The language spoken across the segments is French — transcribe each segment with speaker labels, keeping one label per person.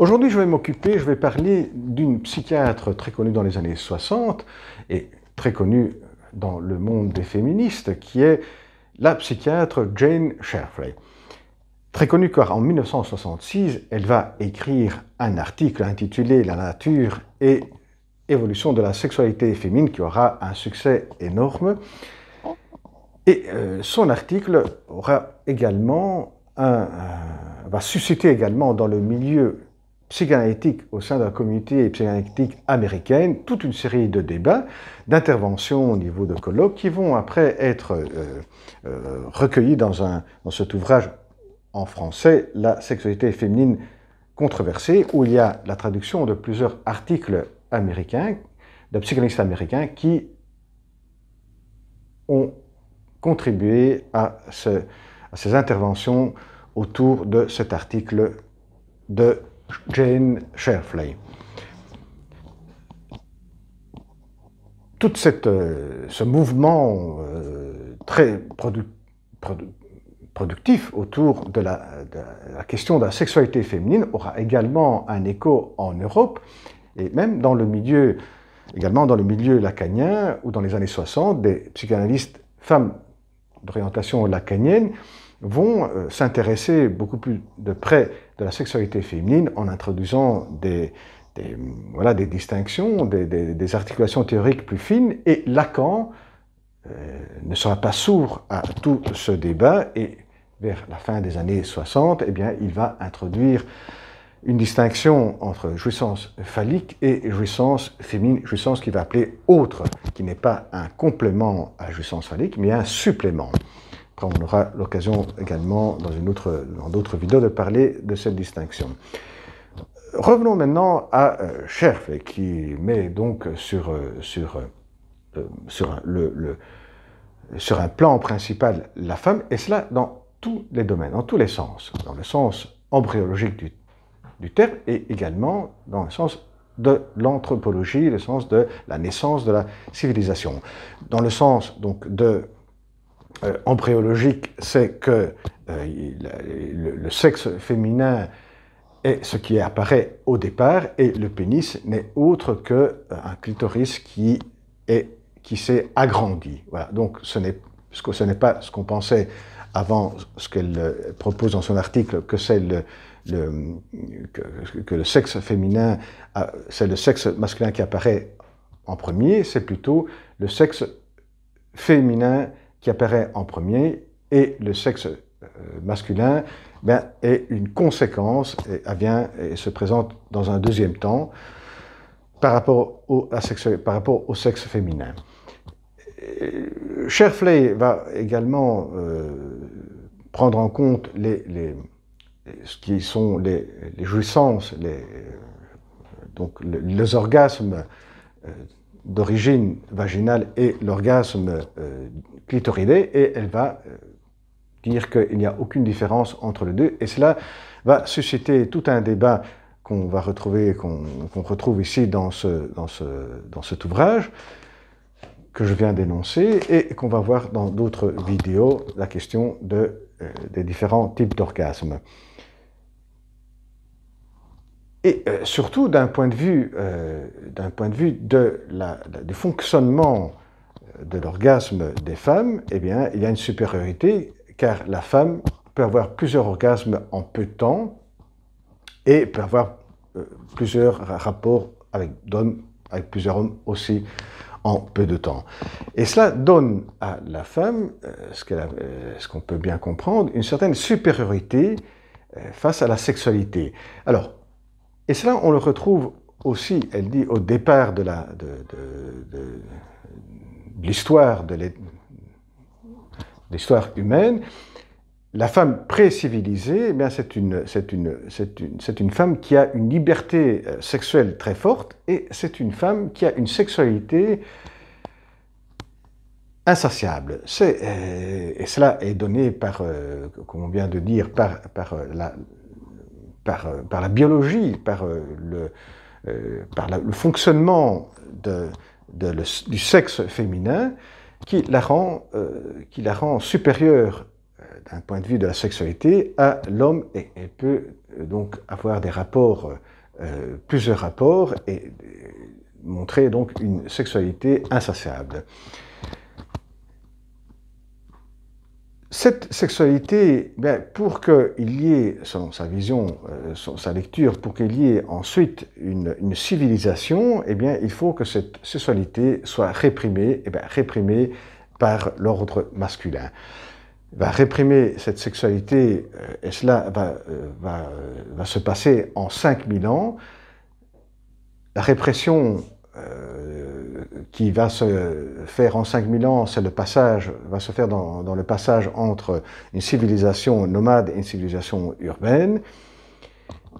Speaker 1: Aujourd'hui, je vais m'occuper, je vais parler d'une psychiatre très connue dans les années 60 et très connue dans le monde des féministes, qui est la psychiatre Jane Sherfley. Très connue car en 1966, elle va écrire un article intitulé La nature et évolution de la sexualité féminine qui aura un succès énorme. Et euh, son article aura également un, euh, va susciter également dans le milieu psychanalytique au sein de la communauté psychanalytique américaine, toute une série de débats, d'interventions au niveau de colloques qui vont après être euh, euh, recueillis dans, un, dans cet ouvrage en français, La sexualité féminine controversée, où il y a la traduction de plusieurs articles américains, de psychanalystes américains qui ont contribué à, à ces interventions autour de cet article de Jane Sherfley. Tout euh, ce mouvement euh, très productif autour de la, question de la sexualité féminine aura également un écho en Europe et même dans le milieu, également dans le milieu lacanien, ou dans les années 60, des psychanalystes femmes d'orientation lacanienne vont euh, s'intéresser beaucoup plus de près de la sexualité féminine en introduisant des, voilà, des distinctions, des, articulations théoriques plus fines, et Lacan euh, ne sera pas sourd à tout ce débat, et vers la fin des années 60, eh bien, il va introduire une distinction entre jouissance phallique et jouissance féminine, jouissance qu'il va appeler autre, qui n'est pas un complément à jouissance phallique, mais un supplément on aura l'occasion également dans une autre, dans d'autres vidéos de parler de cette distinction. Revenons maintenant à euh, Scherf, qui met donc sur, euh, sur, euh, sur, le, le, sur un plan principal la femme, et cela dans tous les domaines, dans tous les sens, dans le sens embryologique du, du terme et également dans le sens de l'anthropologie, le sens de la naissance de la civilisation, dans le sens donc de euh, embryologique, c'est que euh, euh, le, sexe féminin est ce qui apparaît au départ, et le pénis n'est autre que un clitoris qui est qui s'est agrandi. Voilà. Donc ce n'est ce n'est pas ce qu'on pensait avant ce qu'elle propose dans son article que c'est que, le sexe féminin c'est le sexe masculin qui apparaît en premier, c'est plutôt le sexe féminin qui apparaît en premier et le sexe euh, masculin ben, est une conséquence ah et, se présente dans un deuxième temps par rapport au, sexe, par rapport au sexe féminin. Sherfley euh, va également euh, prendre en compte ce qui sont les, jouissances, les, donc les orgasmes d'origine vaginale et l'orgasme euh, clitoridé, et elle va euh, dire qu'il n'y a aucune différence entre les deux. Et cela va susciter tout un débat qu'on va retrouver, qu'on retrouve ici dans, ce, dans, ce, dans cet ouvrage que je viens d'énoncer et qu'on va voir dans d'autres vidéos, la question de, euh, des différents types d'orgasmes et euh, surtout d'un point de vue, euh, d'un point de vue de la, du fonctionnement euh, de l'orgasme des femmes, eh bien, il y a une supériorité car la femme peut avoir plusieurs orgasmes en peu de temps et peut avoir plusieurs rapports avec d'hommes, avec plusieurs hommes aussi en peu de temps. Et cela donne à la femme, ce qu'on peut bien comprendre, une certaine supériorité face à la sexualité. Alors, et cela, on le retrouve aussi, elle dit, au départ de la, de, l'histoire l'histoire humaine, la femme pré-civilisée, eh c'est une, une, une, une femme qui a une liberté euh, sexuelle très forte et c'est une femme qui a une sexualité insatiable. C'est, euh, et cela est donné par, euh, comme on vient de dire, par, par la, euh, par, la biologie, par, euh, euh, le, fonctionnement du sexe féminin, qui la rend, qui la rend supérieure d'un point de vue de la sexualité à l'homme et elle peut donc avoir des rapports, plusieurs rapports et, et montrer donc une sexualité insatiable. cette sexualité, ben, pour qu'il y ait, selon sa vision, euh, sa lecture, pour qu'il y ait ensuite une, civilisation, eh bien, il faut que cette sexualité soit réprimée, eh ben, réprimée par l'ordre masculin. Va réprimer cette sexualité, euh, et cela va, euh, va, va se passer en 5000 ans. La répression euh, qui va se faire en 5000 ans, c'est le passage, va se faire dans, le passage entre une civilisation nomade et une civilisation urbaine.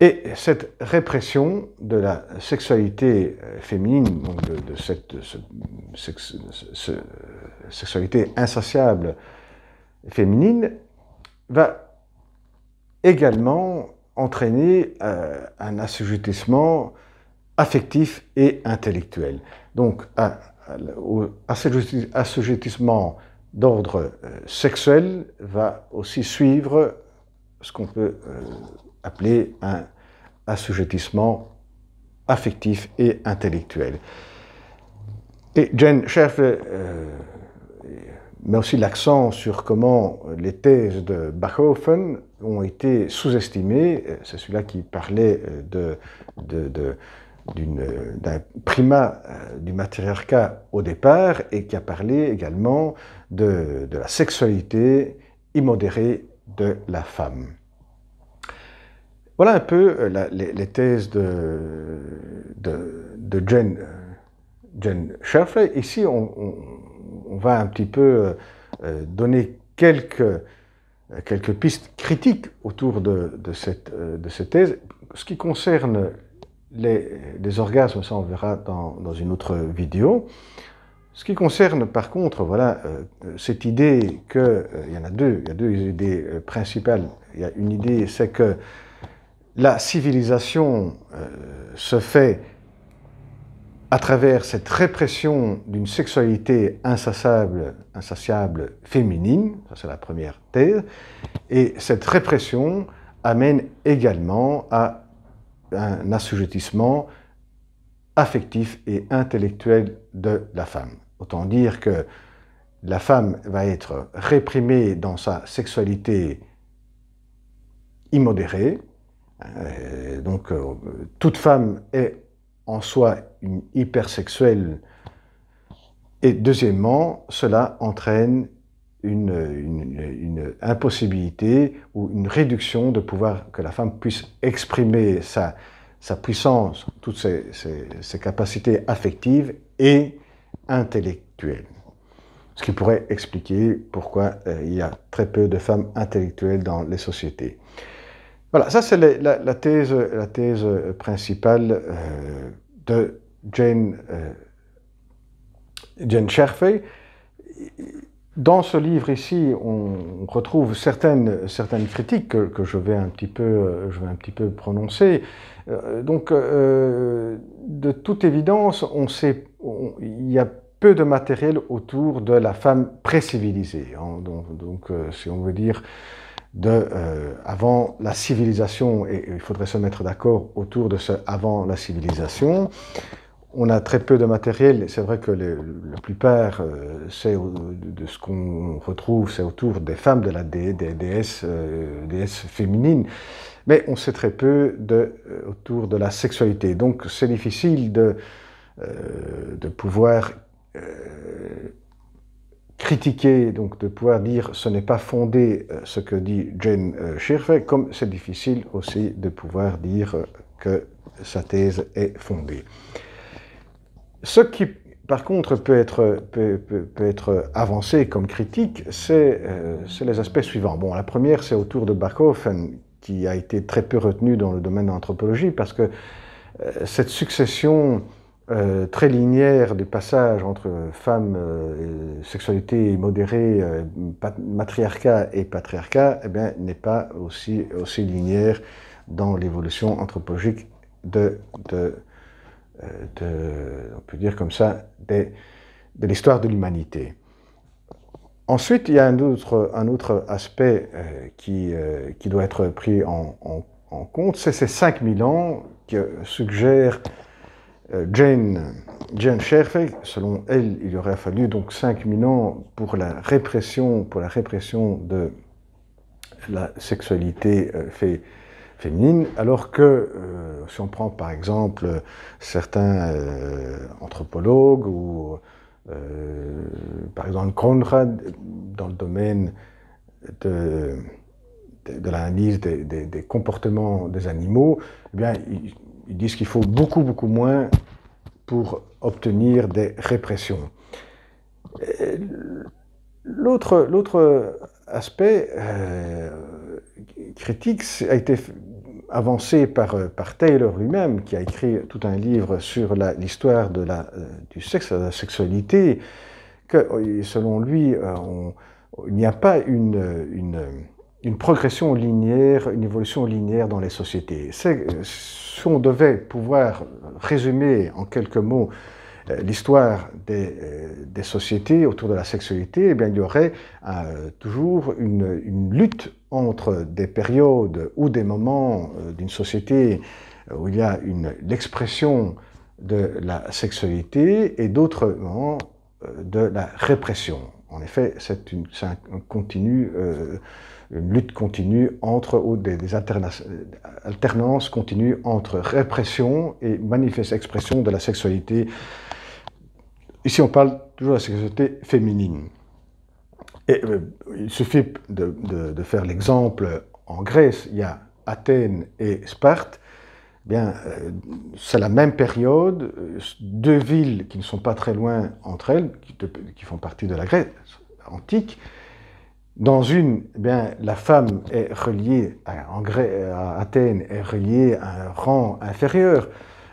Speaker 1: Et cette répression de la sexualité euh, féminine, de, cette, sexualité insatiable féminine, va également entraîner euh, un assujettissement affectif et intellectuel. Donc, un assujettissement d'ordre euh, sexuel va aussi suivre ce qu'on peut euh, appeler un assujettissement affectif et intellectuel. Et Jane Scherf euh, met aussi l'accent sur comment les thèses de Bachofen ont été sous-estimées. C'est celui-là qui parlait de, de euh, d'un primat euh, du matriarcat au départ et qui a parlé également de, la sexualité immodérée de la femme. Voilà un peu euh, les, thèses de, de, de Jane, Ici, on, va un petit peu donner quelques, quelques pistes critiques autour de, de cette, de cette thèse. Ce qui concerne les, orgasmes, ça on verra dans, dans, une autre vidéo. Ce qui concerne par contre, voilà, euh, cette idée que, euh, il y en a deux, il y a deux idées euh, principales. Il y a une idée, c'est que la civilisation se fait à travers cette répression d'une sexualité insatiable, insatiable féminine, ça c'est la première thèse, et cette répression amène également à un assujettissement affectif et intellectuel de la femme. Autant dire que la femme va être réprimée dans sa sexualité immodérée. Euh, donc, euh, toute femme est en soi une hypersexuelle. Et deuxièmement, cela entraîne une, impossibilité ou une réduction de pouvoir que la femme puisse exprimer sa, sa puissance, toutes ses, capacités affectives et intellectuelles. Ce qui pourrait expliquer pourquoi euh, il y a très peu de femmes intellectuelles dans les sociétés. Voilà, ça c'est la, thèse, la thèse principale euh, de Jane, euh, Jane dans ce livre ici, on retrouve certaines, certaines critiques que, je, vais un petit peu, je vais un petit peu prononcer. Euh, donc, euh, de toute évidence, on sait, il y a peu de matériel autour de la femme pré-civilisée. Hein. donc, euh, si on veut dire de avant la civilisation, et il faudrait se mettre d'accord autour de ce avant la civilisation on a très peu de matériel. C'est vrai que la plupart euh, de ce qu'on retrouve, c'est autour des femmes, de la des déesses, euh, féminines. Mais on sait très peu de, euh, autour de la sexualité. Donc c'est difficile de, pouvoir critiquer, donc de pouvoir dire ce n'est pas fondé ce que dit Jane Shirley, comme c'est difficile aussi de pouvoir dire que sa thèse est fondée. Ce qui, par contre, peut être, peut, être avancé comme critique, euh, c'est les aspects suivants. Bon, la première, c'est autour de Bachofen, qui a été très peu retenu dans le domaine de l'anthropologie, parce que euh, cette succession euh, très linéaire des passages entre femmes, sexualité modérée, matriarcat et patriarcat, eh n'est pas aussi, aussi linéaire dans l'évolution anthropologique de, de euh, de, on peut dire comme ça, de l'histoire de l'humanité. Ensuite, il y a un autre, un autre aspect euh, qui, euh, qui, doit être pris en, compte, c'est ces 5000 ans que suggère Jane, Jane Selon elle, il aurait fallu donc 5000 ans pour la répression, pour la répression de la sexualité fait alors que euh, si on prend par exemple certains euh, anthropologues ou euh, par exemple Conrad dans le domaine de, l'analyse des, comportements des animaux, eh bien, ils, disent qu'il faut beaucoup beaucoup moins pour obtenir des répressions. L'autre aspect critique a été avancé par, euh, par Taylor lui-même, qui a écrit tout un livre sur l'histoire de la, euh, du sexe, de la sexualité, que euh, selon lui, il n'y a pas une, une, progression linéaire, une évolution linéaire dans les sociétés. Si on devait pouvoir résumer en quelques mots l'histoire des, sociétés autour de la sexualité, eh bien, il y aurait toujours une, une lutte entre des périodes ou des moments euh, d'une société euh, où il y a l'expression de la sexualité et d'autres moments euh, de la répression. En effet, c'est une, une lutte continue entre, ou des, alternances continues entre répression et manifeste expression de la sexualité. Ici, on parle toujours de la sexualité féminine. Euh, il suffit de, faire l'exemple en Grèce, il y a Athènes et Sparte, eh euh, c'est la même période, euh, deux villes qui ne sont pas très loin entre elles, qui, font partie de la Grèce antique. Dans une, eh bien, la femme est reliée à, en Grèce, Athènes est reliée à un rang inférieur,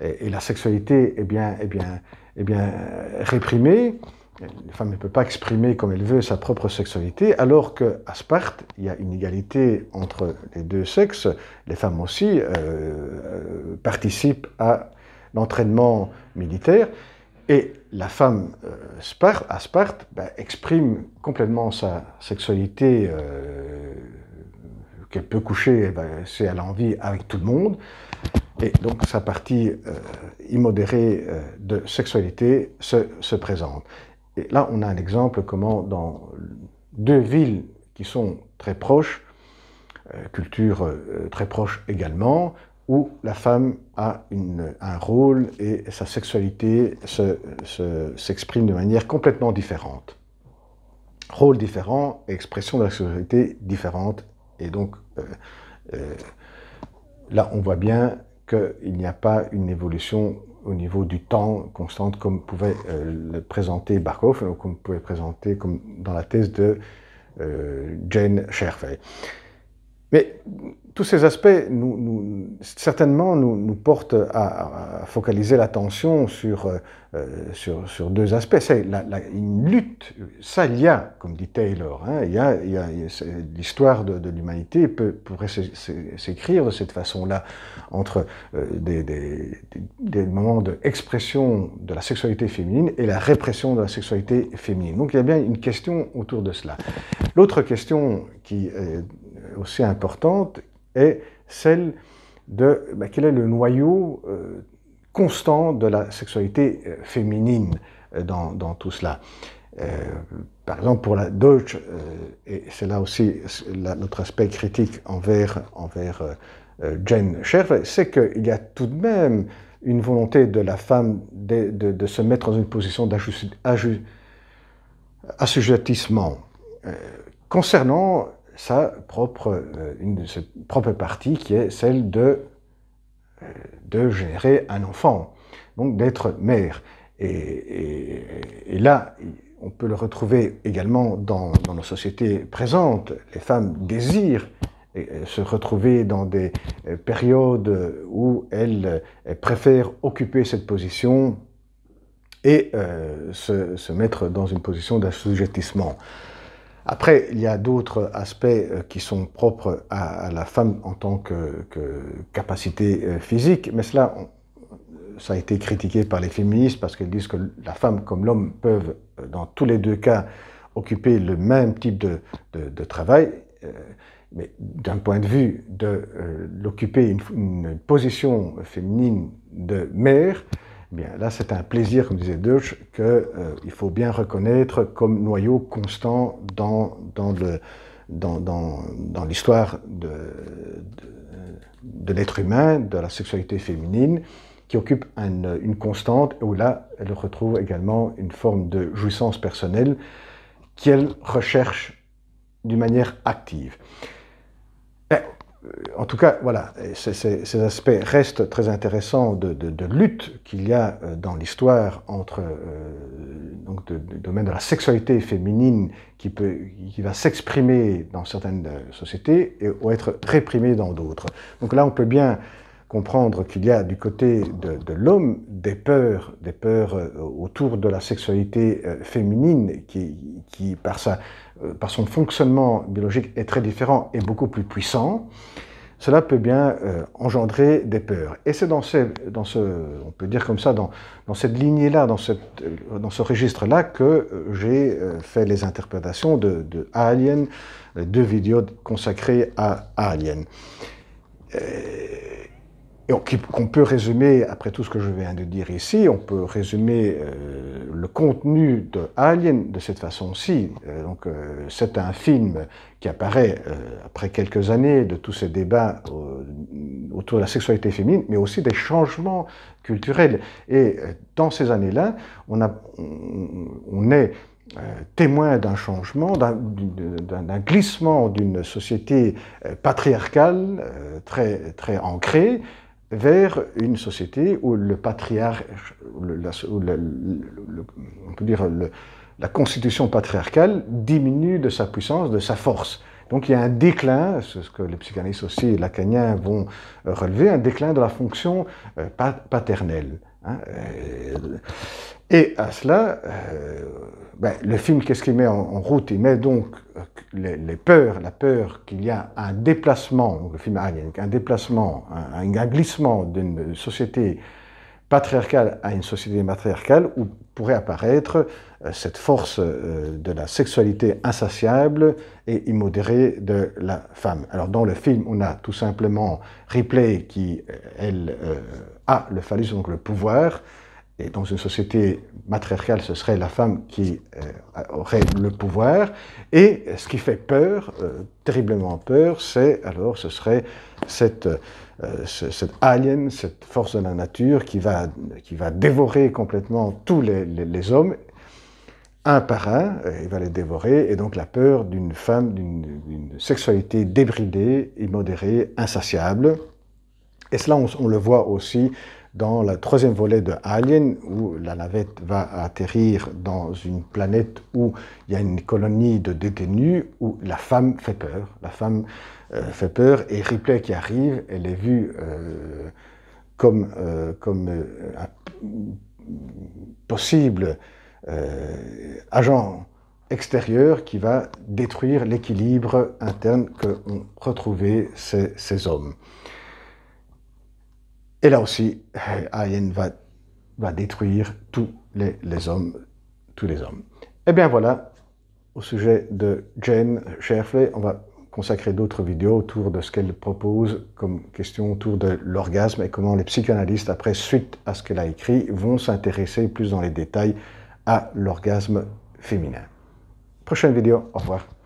Speaker 1: et, la sexualité est eh bien, bien, est bien réprimée la femme ne peut pas exprimer comme elle veut sa propre sexualité, alors qu'à Sparte, il y a une égalité entre les deux sexes. Les femmes aussi euh, euh, participent à l'entraînement militaire. Et la femme euh, Sparte, à Sparte bah, exprime complètement sa sexualité qu'elle peut coucher, c'est eh ben, à l'envie avec tout le monde. Et donc sa partie immodérée de sexualité se présente. Et là, on a un exemple comment dans deux villes qui sont très proches, euh, culture euh, très proche également, où la femme a un rôle et sa sexualité s'exprime de manière complètement différente. Rôle différent, expression de la sexualité différente. Et donc, euh, là, on voit bien qu'il n'y a pas une évolution au niveau du temps constante comme pouvait euh, le présenter ou comme pouvait présenter comme dans la thèse de euh, Jane Sherfey. Mais tous ces aspects, nous, nous, certainement, nous, portent à, focaliser l'attention euh, sur, sur, deux aspects. C'est une lutte, ça il y a, comme dit Taylor, hein, il y a, l'histoire de, de l'humanité pourrait s'écrire de cette façon-là, entre euh, des, des, des, moments d'expression de la sexualité féminine et la répression de la sexualité féminine. Donc il y a bien une question autour de cela. L'autre question qui aussi importante est celle de bah, quel est le noyau euh, constant de la sexualité euh, féminine euh, dans, tout cela. par exemple, pour la Deutsche, et c'est là aussi notre aspect critique envers, envers Jane Scherf, c'est qu'il y a tout de même une volonté de la femme de, se mettre dans une position d'assujettissement. concernant sa propre, euh, une de ses propres qui est celle de, euh, de gérer un enfant, donc d'être mère. Et, et, là, on peut le retrouver également dans, nos sociétés présentes. Les femmes désirent euh, se retrouver dans des périodes où elles, préfèrent occuper cette position et se, se, mettre dans une position d'assujettissement. Après, il y a d'autres aspects euh, qui sont propres à, la femme en tant que, capacité euh, physique, mais cela, ça a été critiqué par les féministes parce qu'elles disent que la femme comme l'homme peuvent, euh, dans tous les deux cas, occuper le même type de, travail. Mais d'un point de vue de l'occuper une position féminine de mère, là, c'est un plaisir, comme disait Deutsch, qu'il euh, il faut bien reconnaître comme noyau constant dans, dans dans, l'histoire de, de, l'être humain, de la sexualité féminine, qui occupe une constante, où là, elle retrouve également une forme de jouissance personnelle qu'elle recherche d'une manière active. Ben, en tout cas, voilà, ces, aspects restent très intéressants de, lutte qu'il y a euh, dans l'histoire entre le euh, domaine de la sexualité féminine qui, va s'exprimer dans certaines euh, sociétés et, ou être réprimée dans d'autres. Donc là, on peut bien comprendre qu'il y a du côté de, l'homme des peurs, des peurs autour de la sexualité féminine qui, qui par sa euh, par son fonctionnement biologique, est très différent et beaucoup plus puissant, cela peut bien euh, engendrer des peurs. Et c'est dans, dans ce, on peut dire comme ça, dans, cette lignée-là, dans, euh, dans ce registre-là, que j'ai fait les interprétations de, de Alien, deux vidéos consacrées à Alien et qu'on peut résumer, après tout ce que je viens de dire ici, on peut résumer euh, le contenu de Alien de cette façon-ci. Euh, donc, euh, c'est un film qui apparaît après quelques années de tous ces débats autour de la sexualité féminine, mais aussi des changements culturels. Et dans ces années-là, on, est témoin d'un changement, d'un glissement d'une société patriarcale très, très ancrée vers une société où le patriarche, la, on peut dire la constitution patriarcale diminue de sa puissance, de sa force. Donc il y a un déclin, ce que les psychanalystes aussi lacaniens vont relever, un déclin de la fonction euh, paternelle. Hein, euh, et à cela, euh, ben, le film, qu'est-ce qu'il met en, route Il met donc euh, les, peurs, la peur qu'il y a un déplacement, le film Alien, un déplacement, un, un glissement d'une société patriarcale à une société matriarcale où pourrait apparaître euh, cette force euh, de la sexualité insatiable et immodérée de la femme. Alors dans le film, on a tout simplement Ripley qui, elle, a le phallus, donc le pouvoir, et dans une société matriarcale, ce serait la femme qui euh, aurait le pouvoir. Et ce qui fait peur, euh, terriblement peur, c'est alors ce serait cette, euh, cette alien, cette force de la nature qui va, qui va dévorer complètement tous les, hommes, un par un, il va les dévorer. Et donc la peur d'une femme, d'une sexualité débridée, immodérée, insatiable. Et cela, on le voit aussi dans le troisième volet de Alien, où la navette va atterrir dans une planète où il y a une colonie de détenus, où la femme fait peur. La femme euh, fait peur et Ripley qui arrive, elle est vue euh, comme, euh, un possible agent extérieur qui va détruire l'équilibre interne que ont retrouvé ces hommes. Et là aussi, euh, Ayen va, détruire tous les, hommes, tous les hommes. Et eh bien voilà, au sujet de Jane Sherfley, on va consacrer d'autres vidéos autour de ce qu'elle propose comme question autour de l'orgasme et comment les psychanalystes, après, suite à ce qu'elle a écrit, vont s'intéresser plus dans les détails à l'orgasme féminin. Prochaine vidéo, au revoir.